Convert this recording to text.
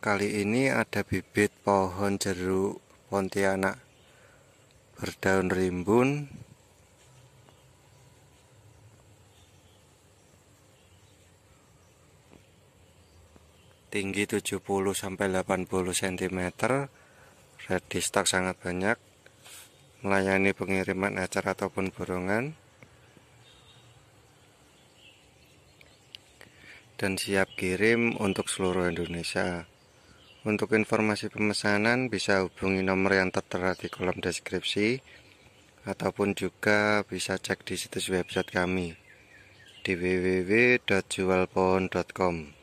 Kali ini ada bibit pohon jeruk Pontianak berdaun rimbun tinggi 70 sampai 80 cm ready stock sangat banyak melayani pengiriman acara ataupun borongan dan siap kirim untuk seluruh Indonesia untuk informasi pemesanan bisa hubungi nomor yang tertera di kolom deskripsi ataupun juga bisa cek di situs website kami di www.jualpohon.com.